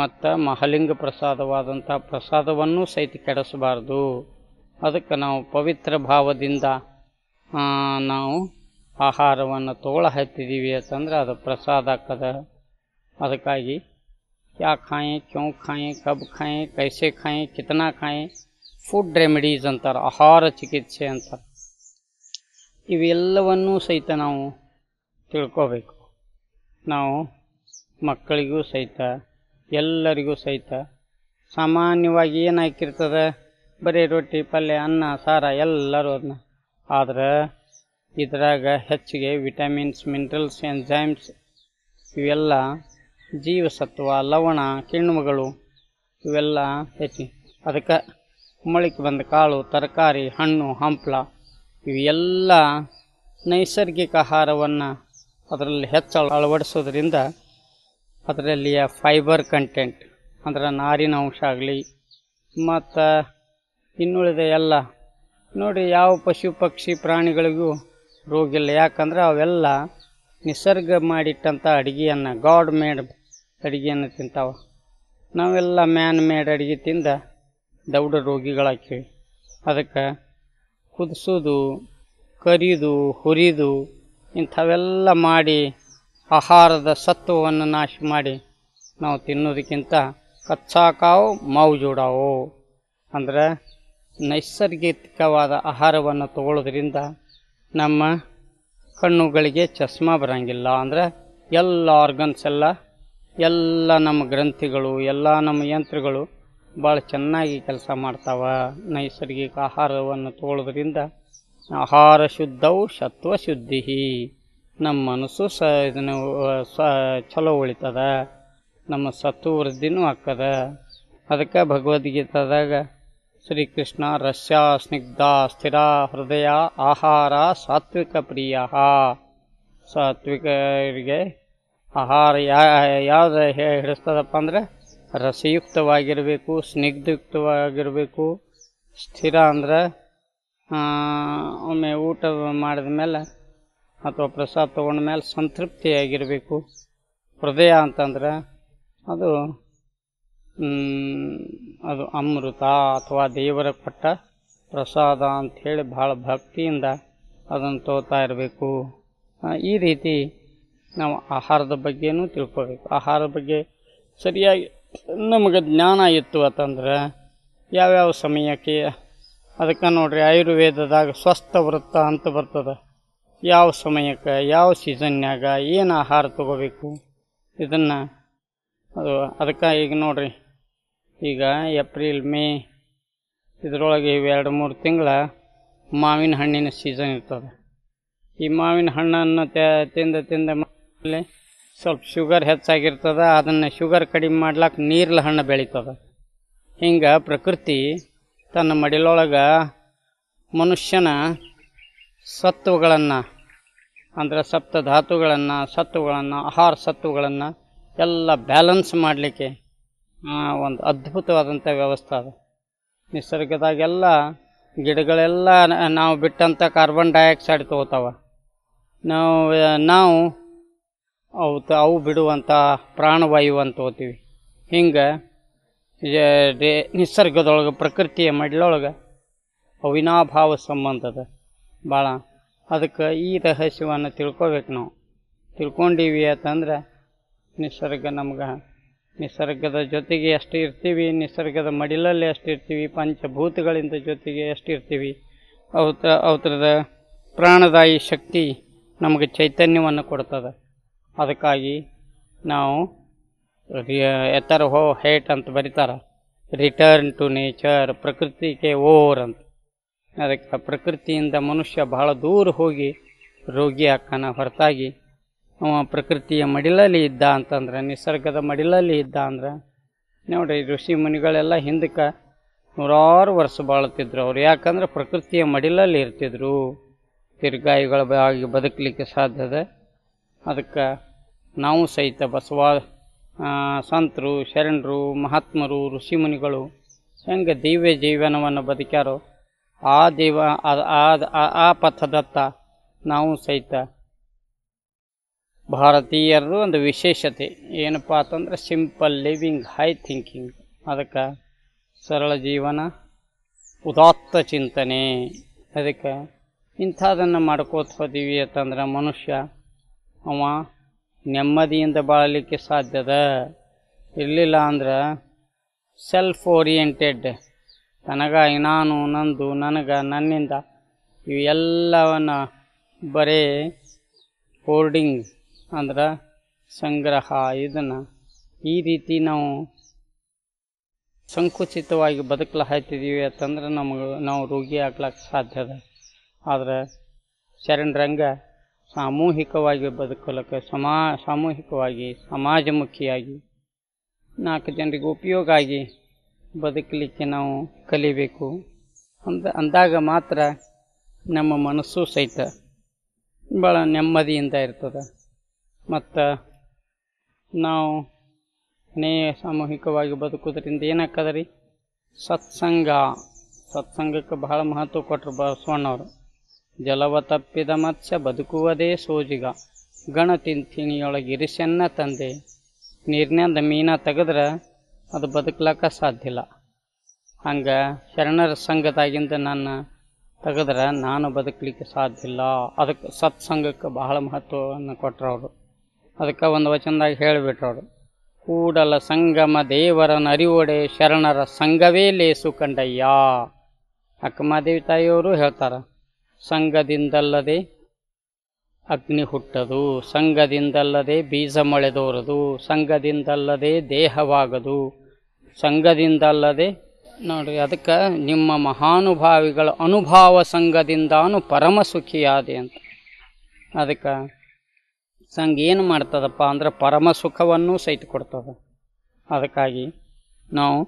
ಮತ್ತು ಮಹಲಿಂಗ ಪ್ರಸಾದವಾದಂಥ ಪ್ರಸಾದವನ್ನು ಸಹಿತ ಕೆಡಿಸಬಾರ್ದು ಅದಕ್ಕೆ ನಾವು ಪವಿತ್ರ ಭಾವದಿಂದ ನಾವು ಆಹಾರವನ್ನು ತೋಳ ಹತ್ತಿದ್ದೀವಿ ಅಂತಂದ್ರೆ ಅದು ಪ್ರಸಾದ ಆಗ್ತದೆ ಅದಕ್ಕಾಗಿ क्या खाएं क्यों खाएं कब खाएं कैसे खाएं कितना खाएं फूड रेमेडीज अंतर आहार चिकित्सा अंतर इवेल्लावन्नू सहिताऊ ತಿಳ್ಕೊಬೇಕು ನಾವು ಮಕ್ಕಳಿಗೆ ಸಹಿತ ಎಲ್ಲರಿಗೂ ಸಹಿತ ಸಾಮಾನ್ಯವಾಗಿ ಏನartifactId ಬರೆ ರೊಟ್ಟಿ ಪಲ್ಯ ಅನ್ನ ಸಾರ ಎಲ್ಲರೂ ಆದ್ರೆ ಇದರ ಹೆಚ್ಚಿಗೆ ವಿಟಮಿನ್ಸ್ ಮಿನರಲ್ಸ್ ఎంಜೈಮ್ಸ್ ಇವೆಲ್ಲಾ ಜೀವಸತ್ವ ಲವಣ ಕಿಣ್ಮಗಳು ಇವೆಲ್ಲ ಹೆಚ್ಚಿ ಅದಕ್ಕೆ ಮೊಳಕೆ ಬಂದ ಕಾಳು ತರಕಾರಿ ಹಣ್ಣು ಹಂಪ್ಲ ಇವೆಲ್ಲ ನೈಸರ್ಗಿಕ ಆಹಾರವನ್ನು ಅದರಲ್ಲಿ ಹೆಚ್ಚು ಅಳವಡಿಸೋದ್ರಿಂದ ಅದರಲ್ಲಿಯ ಫೈಬರ್ ಕಂಟೆಂಟ್ ಅಂದ್ರೆ ನಾರಿನ ಅಂಶ ಆಗಲಿ ಮತ್ತು ಇನ್ನುಳಿದ ಎಲ್ಲ ನೋಡಿ ಯಾವ ಪಶು ಪಕ್ಷಿ ಪ್ರಾಣಿಗಳಿಗೂ ರೋಗಿಲ್ಲ ಯಾಕಂದ್ರೆ ಅವೆಲ್ಲ ನಿಸರ್ಗ ಮಾಡಿಟ್ಟಂಥ ಅಡುಗೆಯನ್ನು ಗಾಡ್ ಮೇಡ್ ಅಡುಗೆಯನ್ನು ತಿಂತಾವೆ ನಾವೆಲ್ಲ ಮ್ಯಾನ್ ಮೇಡ್ ಅಡುಗೆ ತಿಂದ ದೌಡ ರೋಗಿಗಳಾಕಿ ಅದಕ್ಕೆ ಕುದಿಸೋದು ಕರಿದು ಹುರಿದು ಇಂಥವೆಲ್ಲ ಮಾಡಿ ಆಹಾರದ ಸತ್ವವನ್ನು ನಾಶ ಮಾಡಿ ನಾವು ತಿನ್ನೋದಕ್ಕಿಂತ ಕಚ್ಚಾಕಾವು ಮಾವು ಜೋಡಾವು ಅಂದರೆ ನೈಸರ್ಗಿಕವಾದ ಆಹಾರವನ್ನು ತಗೊಳ್ಳೋದ್ರಿಂದ ನಮ್ಮ ಕಣ್ಣುಗಳಿಗೆ ಚಸ್ಮಾ ಬರೋಂಗಿಲ್ಲ ಅಂದರೆ ಎಲ್ಲ ಆರ್ಗನ್ಸ್ ಎಲ್ಲ ಎಲ್ಲ ನಮ್ಮ ಗ್ರಂಥಿಗಳು ಎಲ್ಲ ನಮ್ಮ ಯಂತ್ರಗಳು ಭಾಳ ಚೆನ್ನಾಗಿ ಕೆಲಸ ಮಾಡ್ತಾವೆ ನೈಸರ್ಗಿಕ ಆಹಾರವನ್ನು ತೋಳೋದ್ರಿಂದ ಆಹಾರ ಶುದ್ಧವು ಸತ್ವ ಶುದ್ಧಿ ನಮ್ಮ ಮನಸ್ಸು ಸ ಇದನ್ನು ಸ ಚಲೋ ಉಳಿತದ ನಮ್ಮ ಸತ್ವ ವೃದ್ಧಿನೂ ಆಕ್ಕದ ಅದಕ್ಕೆ ಭಗವದ್ಗೀತಾದಾಗ ಶ್ರೀಕೃಷ್ಣ ರಸ್ಯ ಸ್ನಿಗ್ಧ ಸ್ಥಿರ ಹೃದಯ ಆಹಾರ ಸಾತ್ವಿಕ ಪ್ರಿಯ ಸಾತ್ವಿಕರಿಗೆ ಆಹಾರ ಯಾ ಹೇ ಹಿಡಿಸ್ತದಪ್ಪ ಅಂದರೆ ರಸಯುಕ್ತವಾಗಿರಬೇಕು ಸ್ನಿಗ್ಧಯುಕ್ತವಾಗಿರಬೇಕು ಸ್ಥಿರ ಅಂದ್ರೆ ಒಮ್ಮೆ ಊಟ ಮಾಡಿದ ಮೇಲೆ ಅಥವಾ ಪ್ರಸಾದ ತೊಗೊಂಡ ಮೇಲೆ ಸಂತೃಪ್ತಿಯಾಗಿರಬೇಕು ಹೃದಯ ಅಂತಂದ್ರೆ ಅದು ಅದು ಅಮೃತ ಅಥವಾ ದೇವರ ಕೊಟ್ಟ ಪ್ರಸಾದ ಅಂಥೇಳಿ ಭಾಳ ಭಕ್ತಿಯಿಂದ ಅದನ್ನು ತೋತಾ ಇರಬೇಕು ಈ ರೀತಿ ನಾವು ಆಹಾರದ ಬಗ್ಗೆನೂ ತಿಳ್ಕೊಬೇಕು ಆಹಾರದ ಬಗ್ಗೆ ಸರಿಯಾಗಿ ನಮಗೆ ಜ್ಞಾನ ಇತ್ತು ಅಂತಂದ್ರೆ ಯಾವ್ಯಾವ ಸಮಯಕ್ಕೆ ಅದಕ್ಕೆ ನೋಡ್ರಿ ಆಯುರ್ವೇದದಾಗ ಸ್ವಸ್ಥ ವೃತ್ತ ಅಂತ ಬರ್ತದೆ ಯಾವ ಸಮಯಕ್ಕೆ ಯಾವ ಸೀಸನ್ನಾಗ ಏನು ಆಹಾರ ತಗೋಬೇಕು ಇದನ್ನು ಅದು ಅದಕ್ಕೆ ಈಗ ನೋಡಿರಿ ಈಗ ಏಪ್ರಿಲ್ ಮೇ ಇದರೊಳಗೆ ಇವೆರಡು ಮೂರು ತಿಂಗಳ ಮಾವಿನ ಹಣ್ಣಿನ ಸೀಸನ್ ಇರ್ತದೆ ಈ ಮಾವಿನ ಹಣ್ಣನ್ನು ತಿಂದ ತಿಂದ ಗಂಟ್ಲೆ ಸ್ವಲ್ಪ ಶುಗರ್ ಹೆಚ್ಚಾಗಿರ್ತದೆ ಅದನ್ನು ಶುಗರ್ ಕಡಿಮೆ ಮಾಡ್ಲಿಕ್ಕೆ ನೀರ್ಲ ಹಣ್ಣು ಬೆಳೀತದೆ ಹಿಂಗೆ ಪ್ರಕೃತಿ ತನ್ನ ಮಡಿಲೊಳಗೆ ಮನುಷ್ಯನ ಸತ್ವಗಳನ್ನು ಅಂದರೆ ಸಪ್ತ ಧಾತುಗಳನ್ನು ಸತ್ವಗಳನ್ನು ಆಹಾರ ಸತ್ವಗಳನ್ನು ಎಲ್ಲ ಬ್ಯಾಲೆನ್ಸ್ ಮಾಡಲಿಕ್ಕೆ ಒಂದು ಅದ್ಭುತವಾದಂಥ ವ್ಯವಸ್ಥೆ ಅದು ನಿಸರ್ಗದಾಗೆಲ್ಲ ಗಿಡಗಳೆಲ್ಲ ನಾವು ಬಿಟ್ಟಂಥ ಕಾರ್ಬನ್ ಡೈಆಕ್ಸೈಡ್ ತೊಗೋತಾವ ನಾವು ನಾವು ಅವು ಅವು ಬಿಡುವಂಥ ಪ್ರಾಣವಾಯು ಅಂತ ಹೋತೀವಿ ಹಿಂಗೆ ನಿಸರ್ಗದೊಳಗೆ ಪ್ರಕೃತಿಯ ಮಡಿಲೊಳಗೆ ಅವಿನಾಭಾವ ಸಂಬಂಧದ ಭಾಳ ಅದಕ್ಕೆ ಈ ರಹಸ್ಯವನ್ನು ತಿಳ್ಕೊಬೇಕು ನಾವು ತಿಳ್ಕೊಂಡೀವಿ ಅಂತಂದ್ರೆ ನಿಸರ್ಗ ನಮ್ಗೆ ನಿಸರ್ಗದ ಜೊತೆಗೆ ಎಷ್ಟು ಇರ್ತೀವಿ ನಿಸರ್ಗದ ಮಡಿಲಲ್ಲಿ ಎಷ್ಟು ಇರ್ತೀವಿ ಪಂಚಭೂತಗಳಿಂದ ಜೊತೆಗೆ ಎಷ್ಟು ಇರ್ತೀವಿ ಅವತ ಅವತ್ರದ ಪ್ರಾಣದಾಯಿ ಶಕ್ತಿ ನಮಗೆ ಚೈತನ್ಯವನ್ನು ಕೊಡ್ತದೆ ಅದಕ್ಕಾಗಿ ನಾವು ಎತ್ತರ ಹೋ ಹೇಟ್ ಅಂತ ಬರೀತಾರೆ ರಿಟರ್ನ್ ಟು ನೇಚರ್ ಪ್ರಕೃತಿಗೆ ಓರ್ ಅಂತ ಅದಕ್ಕೆ ಪ್ರಕೃತಿಯಿಂದ ಮನುಷ್ಯ ಬಹಳ ದೂರ ಹೋಗಿ ರೋಗಿ ಹಾಕನ ಹೊರತಾಗಿ ಅವ ಪ್ರಕೃತಿಯ ಮಡಿಲಲ್ಲಿ ಇದ್ದ ಅಂತಂದ್ರೆ ನಿಸರ್ಗದ ಮಡಿಲಲ್ಲಿ ಇದ್ದ ಅಂದ್ರೆ ನೋಡ್ರಿ ಋಷಿ ಮುನಿಗಳೆಲ್ಲ ಹಿಂದಕ್ಕೆ ನೂರಾರು ವರ್ಷ ಬಾಳ್ತಿದ್ರು ಅವ್ರು ಯಾಕಂದ್ರೆ ಪ್ರಕೃತಿಯ ಮಡಿಲಲ್ಲಿ ಇರ್ತಿದ್ರು ತಿರ್ಗಾಯಿಗಳ ಆಗಿ ಬದುಕಲಿಕ್ಕೆ ಸಾಧ್ಯದ ಅದಕ್ಕೆ ನಾವು ಸಹಿತ ಬಸವ ಸಂತರು ಶರಣರು ಮಹಾತ್ಮರು ಋಷಿಮುನಿಗಳು ಹೆಂಗೆ ದಿವ್ಯ ಜೀವನವನ್ನು ಬದುಕ್ಯಾರೋ ಆ ದೇವ ಆ ಪಥದತ್ತ ನಾವು ಸಹಿತ ಭಾರತೀಯರದು ಒಂದು ವಿಶೇಷತೆ ಏನಪ್ಪ ಅಂತಂದ್ರೆ ಸಿಂಪಲ್ ಲಿವಿಂಗ್ ಹೈ ಥಿಂಕಿಂಗ್ ಅದಕ್ಕೆ ಸರಳ ಜೀವನ ಉದಾತ್ತ ಚಿಂತನೆ ಅದಕ್ಕೆ ಇಂಥದನ್ನು ಮಾಡ್ಕೋತ ಹೋದೀವಿ ಅಂತಂದ್ರೆ ಮನುಷ್ಯ ಅವ ನೆಮ್ಮದಿಯಿಂದ ಬಾಳಲಿಕ್ಕೆ ಸಾಧ್ಯದ ಇರಲಿಲ್ಲ ಅಂದ್ರೆ ಸೆಲ್ಫ್ ಓರಿಯೆಂಟೆಡ್ ತನಗ ನಾನು ನಂದು ನನಗೆ ನನ್ನಿಂದ ಇವೆಲ್ಲವನ್ನು ಬರೀ ಹೋರ್ಡಿಂಗ್ ಅಂದ್ರೆ ಸಂಗ್ರಹ ಇದನ್ನು ಈ ರೀತಿ ನಾವು ಸಂಕುಚಿತವಾಗಿ ಬದುಕಲು ಹಾಯ್ತಿದ್ದೀವಿ ಅಂತಂದ್ರೆ ನಮಗೆ ನಾವು ರೋಗಿ ಆಗ್ಲಕ್ಕೆ ಸಾಧ್ಯದ ಆದರೆ ಶರಣರಂಗ ಸಾಮೂಹಿಕವಾಗಿ ಬದುಕಲಿಕ್ಕೆ ಸಮಾ ಸಾಮೂಹಿಕವಾಗಿ ಸಮಾಜಮುಖಿಯಾಗಿ ನಾಲ್ಕು ಜನರಿಗೆ ಉಪಯೋಗ ಆಗಿ ಬದುಕಲಿಕ್ಕೆ ನಾವು ಕಲಿಬೇಕು ಅಂದ ಅಂದಾಗ ಮಾತ್ರ ನಮ್ಮ ಮನಸ್ಸು ಸಹಿತ ಭಾಳ ನೆಮ್ಮದಿಯಿಂದ ಇರ್ತದೆ ಮತ್ತು ನಾವು ನೇ ಸಾಮೂಹಿಕವಾಗಿ ಬದುಕೋದ್ರಿಂದ ಏನಾಗ್ತದೆ ರೀ ಸತ್ಸಂಗ ಸತ್ಸಂಗಕ್ಕೆ ಬಹಳ ಮಹತ್ವ ಕೊಟ್ಟರು ಬಸವಣ್ಣವರು ಜಲವ ತಪ್ಪಿದ ಮತ್ಸ ಬದುಕುವುದೇ ಸೋಜಿಗ ಗಣ ತಿಂತಿಣಿಯೊಳಗಿರಿಸನ್ನ ತಂದೆ ನೀರಿನಿಂದ ಮೀನ ತೆಗೆದ್ರೆ ಅದು ಸಾಧ್ಯ ಇಲ್ಲ ಹಂಗೆ ಶರಣರ ಸಂಘದಾಗಿಂದ ನನ್ನ ತೆಗೆದ್ರೆ ನಾನು ಬದುಕಲಿಕ್ಕೆ ಸಾಧ್ಯ ಇಲ್ಲ ಅದಕ್ಕೆ ಸತ್ಸಂಗಕ್ಕೆ ಬಹಳ ಮಹತ್ವವನ್ನು ಕೊಟ್ಟರವರು ಅದಕ್ಕೆ ಒಂದು ವಚನದಾಗ ಹೇಳಿಬಿಟ್ರವರು ಕೂಡಲ ಸಂಗಮ ದೇವರ ನರಿವೊಡೆ ಶರಣರ ಸಂಘವೇ ಲೇಸು ಕಂಡಯ್ಯ ಅಕ್ಕಮಾದೇವಿ ತಾಯಿಯವರು ಹೇಳ್ತಾರೆ ಸಂಘದಿಂದಲ್ಲದೆ ಅಗ್ನಿ ಹುಟ್ಟದು ಸಂಘದಿಂದಲ್ಲದೆ ಬೀಜ ದೋರದು ಸಂಘದಿಂದಲ್ಲದೆ ದೇಹವಾಗದು ಸಂಘದಿಂದಲ್ಲದೆ ನೋಡಿ ಅದಕ್ಕೆ ನಿಮ್ಮ ಮಹಾನುಭಾವಿಗಳ ಅನುಭಾವ ಸಂಘದಿಂದಾನು ಪರಮ ಸುಖಿಯಾದೆ ಅಂತ ಅದಕ್ಕೆ ಸಂಘ ಏನು ಮಾಡ್ತದಪ್ಪ ಅಂದ್ರೆ ಪರಮ ಸುಖವನ್ನು ಸಹಿತ ಕೊಡ್ತದೆ ಅದಕ್ಕಾಗಿ ನಾವು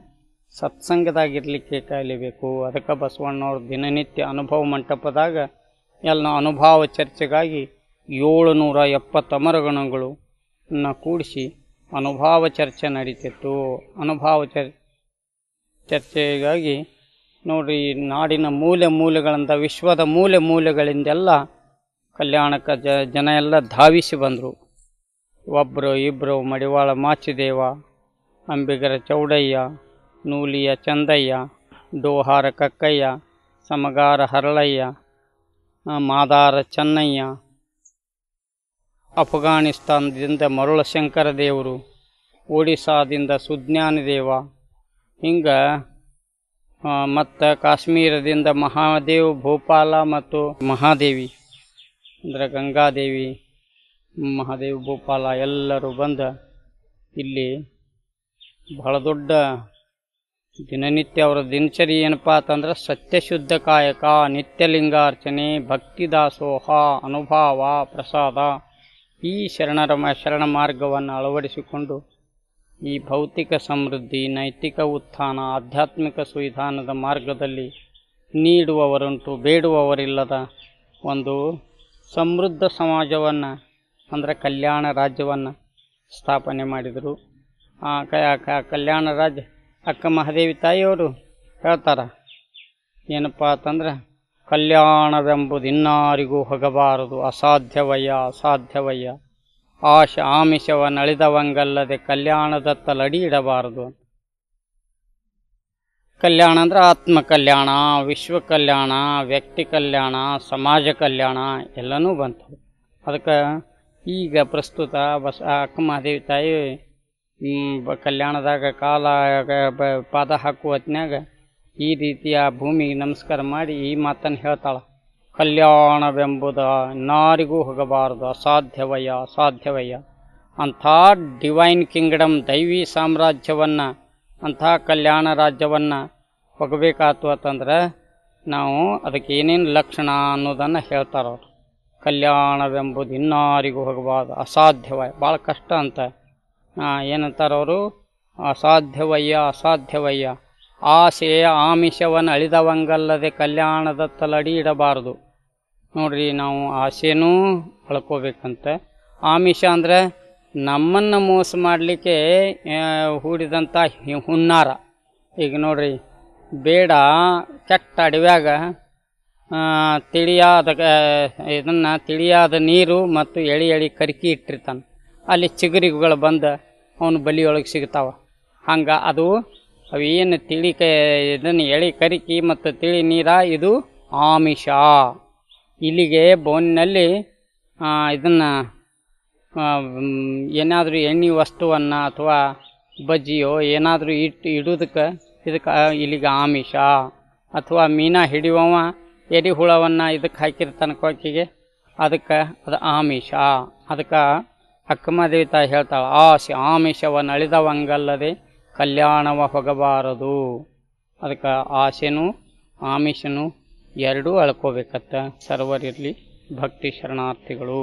ಸತ್ಸಂಗದಾಗಿರಲಿಕ್ಕೆ ಕಾಯಲೇಬೇಕು ಅದಕ್ಕೆ ಬಸವಣ್ಣವ್ರು ದಿನನಿತ್ಯ ಅನುಭವ ಮಂಟಪದಾಗ ಎಲ್ಲ ಅನುಭವ ಚರ್ಚೆಗಾಗಿ ಏಳು ನೂರ ಎಪ್ಪತ್ತು ಮರಗಣಗಳು ಕೂಡಿಸಿ ಅನುಭವ ಚರ್ಚೆ ನಡೀತಿತ್ತು ಅನುಭವ ಚರ್ ಚರ್ಚೆಗಾಗಿ ನೋಡಿ ನಾಡಿನ ಮೂಲೆ ಮೂಲೆಗಳಿಂದ ವಿಶ್ವದ ಮೂಲೆ ಮೂಲೆಗಳಿಂದೆಲ್ಲ ಕಲ್ಯಾಣಕ್ಕೆ ಜನ ಎಲ್ಲ ಧಾವಿಸಿ ಬಂದರು ಒಬ್ಬರು ಇಬ್ಬರು ಮಡಿವಾಳ ಮಾಚಿದೇವ ಅಂಬಿಗರ ಚೌಡಯ್ಯ ನೂಲಿಯ ಚಂದಯ್ಯ ಡೋಹಾರ ಕಕ್ಕಯ್ಯ ಸಮಗಾರ ಹರಳಯ್ಯ ಮಾದಾರ ಚನ್ನಯ್ಯ ಅಫ್ಘಾನಿಸ್ತಾನದಿಂದ ಮರುಳಶಂಕರ ದೇವರು ಒಡಿಸ್ಸಾದಿಂದ ದೇವ ಹಿಂಗೆ ಮತ್ತು ಕಾಶ್ಮೀರದಿಂದ ಮಹಾದೇವ್ ಭೂಪಾಲ ಮತ್ತು ಮಹಾದೇವಿ ಅಂದರೆ ಗಂಗಾದೇವಿ ಮಹಾದೇವ್ ಭೂಪಾಲ ಎಲ್ಲರೂ ಬಂದು ಇಲ್ಲಿ ಬಹಳ ದೊಡ್ಡ ದಿನನಿತ್ಯ ಅವರ ದಿನಚರಿ ಏನಪ್ಪ ಅಂತಂದ್ರೆ ಸತ್ಯಶುದ್ಧ ಕಾಯಕ ನಿತ್ಯಲಿಂಗಾರ್ಚನೆ ಭಕ್ತಿ ದಾಸೋಹ ಅನುಭಾವ ಪ್ರಸಾದ ಈ ಶರಣರ ಶರಣ ಮಾರ್ಗವನ್ನು ಅಳವಡಿಸಿಕೊಂಡು ಈ ಭೌತಿಕ ಸಮೃದ್ಧಿ ನೈತಿಕ ಉತ್ಥಾನ ಆಧ್ಯಾತ್ಮಿಕ ಸುವಿಧಾನದ ಮಾರ್ಗದಲ್ಲಿ ನೀಡುವವರುಂಟು ಬೇಡುವವರಿಲ್ಲದ ಒಂದು ಸಮೃದ್ಧ ಸಮಾಜವನ್ನು ಅಂದರೆ ಕಲ್ಯಾಣ ರಾಜ್ಯವನ್ನು ಸ್ಥಾಪನೆ ಮಾಡಿದರು ಆ ಕಲ್ಯಾಣ ರಾಜ್ಯ ಅಕ್ಕ ಮಹಾದೇವಿ ತಾಯಿಯವರು ಹೇಳ್ತಾರೆ ಏನಪ್ಪ ಅಂತಂದ್ರೆ ಕಲ್ಯಾಣವೆಂಬುದು ಇನ್ನಾರಿಗೂ ಹೋಗಬಾರದು ಅಸಾಧ್ಯವಯ್ಯ ಅಸಾಧ್ಯವಯ್ಯ ಆಶ ಆಮಿಷವ ನಳಿದವಂಗಲ್ಲದೆ ಕಲ್ಯಾಣದತ್ತ ಲಡಿ ಇಡಬಾರದು ಕಲ್ಯಾಣ ಅಂದರೆ ಆತ್ಮ ಕಲ್ಯಾಣ ವಿಶ್ವ ಕಲ್ಯಾಣ ವ್ಯಕ್ತಿ ಕಲ್ಯಾಣ ಸಮಾಜ ಕಲ್ಯಾಣ ಎಲ್ಲನೂ ಬಂತು ಅದಕ್ಕೆ ಈಗ ಪ್ರಸ್ತುತ ಬಸ ಅಕ್ಕ ಮಹಾದೇವಿ ತಾಯಿ ಕಲ್ಯಾಣದಾಗ ಕಾಲ ಪಾದ ಹಾಕುವ ಹೊತ್ನ್ಯಾಗ ಈ ರೀತಿಯ ಭೂಮಿಗೆ ನಮಸ್ಕಾರ ಮಾಡಿ ಈ ಮಾತನ್ನು ಹೇಳ್ತಾಳೆ ಕಲ್ಯಾಣವೆಂಬುದ ಇನ್ನಾರಿಗೂ ಹೋಗಬಾರದು ಅಸಾಧ್ಯವಯ್ಯ ಅಸಾಧ್ಯವಯ್ಯ ಅಂಥ ಡಿವೈನ್ ಕಿಂಗ್ಡಮ್ ದೈವಿ ಸಾಮ್ರಾಜ್ಯವನ್ನು ಅಂಥ ಕಲ್ಯಾಣ ರಾಜ್ಯವನ್ನು ಹೋಗಬೇಕಾಯ್ತು ಅಂತಂದ್ರೆ ನಾವು ಅದಕ್ಕೆ ಏನೇನು ಲಕ್ಷಣ ಅನ್ನೋದನ್ನು ಹೇಳ್ತಾರವ್ರು ಕಲ್ಯಾಣವೆಂಬುದು ಇನ್ನಾರಿಗೂ ಹೋಗಬಾರ್ದು ಅಸಾಧ್ಯವ ಭಾಳ ಕಷ್ಟ ಅಂತ ಏನಂತಾರೆ ಅವರು ಅಸಾಧ್ಯವಯ್ಯ ಅಸಾಧ್ಯವಯ್ಯ ಆಸೆಯ ಆಮಿಷವನ್ನು ಅಳಿದವಂಗಲ್ಲದೆ ಕಲ್ಯಾಣದ ತಲಡಿ ಇಡಬಾರದು ನೋಡ್ರಿ ನಾವು ಆಸೆನೂ ಅಳ್ಕೋಬೇಕಂತೆ ಆಮಿಷ ಅಂದರೆ ನಮ್ಮನ್ನು ಮೋಸ ಮಾಡಲಿಕ್ಕೆ ಹೂಡಿದಂಥ ಹುನ್ನಾರ ಈಗ ನೋಡ್ರಿ ಬೇಡ ಕೆಟ್ಟ ಅಡವ್ಯಾಗ ತಿಳಿಯಾದ ಇದನ್ನು ತಿಳಿಯಾದ ನೀರು ಮತ್ತು ಎಳಿ ಎಳಿ ಕರ್ಕಿ ಇಟ್ಟಿರ್ತಾನೆ ಅಲ್ಲಿ ಚಿಗುರಿಗಳು ಬಂದು ಅವನು ಬಲಿಯೊಳಗೆ ಸಿಗ್ತಾವ ಹಂಗೆ ಅದು ಅವೇನು ತಿಳಿ ಕ ಇದನ್ನು ಎಳೆ ಕರಿಕಿ ಮತ್ತು ತಿಳಿ ನೀರ ಇದು ಆಮಿಷ ಇಲ್ಲಿಗೆ ಬೋನಿನಲ್ಲಿ ಇದನ್ನು ಏನಾದರೂ ಎಣ್ಣೆ ವಸ್ತುವನ್ನು ಅಥವಾ ಬಜ್ಜಿಯೋ ಏನಾದರೂ ಇಟ್ಟು ಇಡೋದಕ್ಕೆ ಇದಕ್ಕೆ ಇಲ್ಲಿಗೆ ಆಮಿಷ ಅಥವಾ ಮೀನಾ ಹಿಡಿಯುವವ ಎರಿ ಹುಳವನ್ನು ಇದಕ್ಕೆ ಹಾಕಿರ್ತಾನೆ ಕೊಕ್ಕಿಗೆ ಅದಕ್ಕೆ ಅದು ಆಮಿಷ ಅದಕ್ಕೆ ಅಕ್ಕಮದೇವಿ ತಾಯಿ ಹೇಳ್ತಾಳೆ ಆಸೆ ಆಮಿಷವನ್ನು ನಳಿದವಂಗಲ್ಲದೆ ಕಲ್ಯಾಣವ ಹೋಗಬಾರದು ಅದಕ್ಕೆ ಆಸೆನೂ ಆಮಿಷನು ಎರಡೂ ಅಳ್ಕೋಬೇಕತ್ತ ಸರ್ವರಿರಲಿ ಭಕ್ತಿ ಶರಣಾರ್ಥಿಗಳು